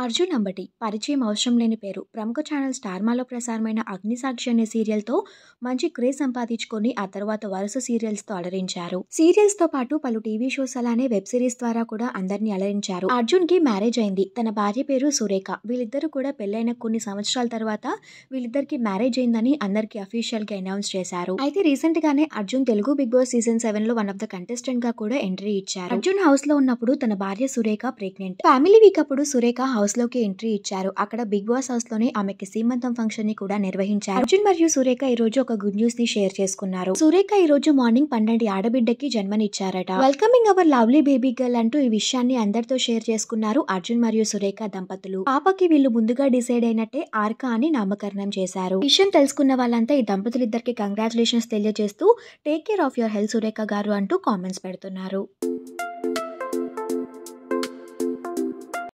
అర్జున్ అంబటి పరిచయం అవసరం లేని పేరు ప్రముఖ ఛానల్ స్టార్మాలో ప్రసారమైన అగ్నిసాక్షి అనే సీరియల్తో మంచి క్రేజ్ సంపాదించుకొని ఆ తర్వాత వరుస సీరియల్స్తో అలరించారు సీరియల్స్తో పాటు పలు టీవీ షోస్ అలానే వెబ్ సిరీస్ ద్వారా కూడా అందరినీ అలరించారు అర్జున్ కి మ్యారేజ్ అయింది తన భార్య పేరు సురేఖ వీళ్ళిద్దరూ కూడా పెళ్లైన కొన్ని సంవత్సరాల తర్వాత వీళ్ళిద్దరికి మ్యారేజ్ అయిందని అందరికీ అఫీషియల్ గా అనౌన్స్ చేశారు అయితే రీసెంట్ గానే Arjun Telugu Bigg Boss season seven లో వన్ ఆఫ్ ద కంటెస్టెంట్ గా కూడా ఎంట్రీ ఇచ్చారు అర్జున్ హౌస్ లో ఉన్నప్పుడు తన భార్య సురేఖ ప్రెగ్నెంట్ ఫ్యామిలీ వీక్ అప్పుడు సురేఖ హౌస్లోకి ఎంట్రీ ఇచ్చారు అక్కడ బిగ్ బాస్ లోనే ఆమెకి సీమంతం ని కూడా నిర్వహించారు అర్జున్ మరియు సురేఖ ఈ రోజు ఒక గుడ్ న్యూస్ ని షేర్ చేసుకున్నారు సురేఖ ఈ రోజు మార్నింగ్ పన్నెండు ఆడబిడ్డకి జన్మనిచ్చారట welcoming our lovely baby girl అంటూ ఈ విషయాన్ని అందరితో షేర్ చేసుకున్నారు అర్జున్ మరియు సురేఖ దంపతులు పాపకి వీళ్ళు ముందుగా డిసైడ్ అయినట్టే ఆర్కా అని నామకరణం చేశారు విషయం తెలుసుకున్న వాళ్ళంతా ఈ దంపతులు ఇద్దరికి కంగ్రాచులేషన్స్ తెలియజేస్తూ take care of your health Surekha garu అంటూ కామెంట్స్ పెడుతున్నారు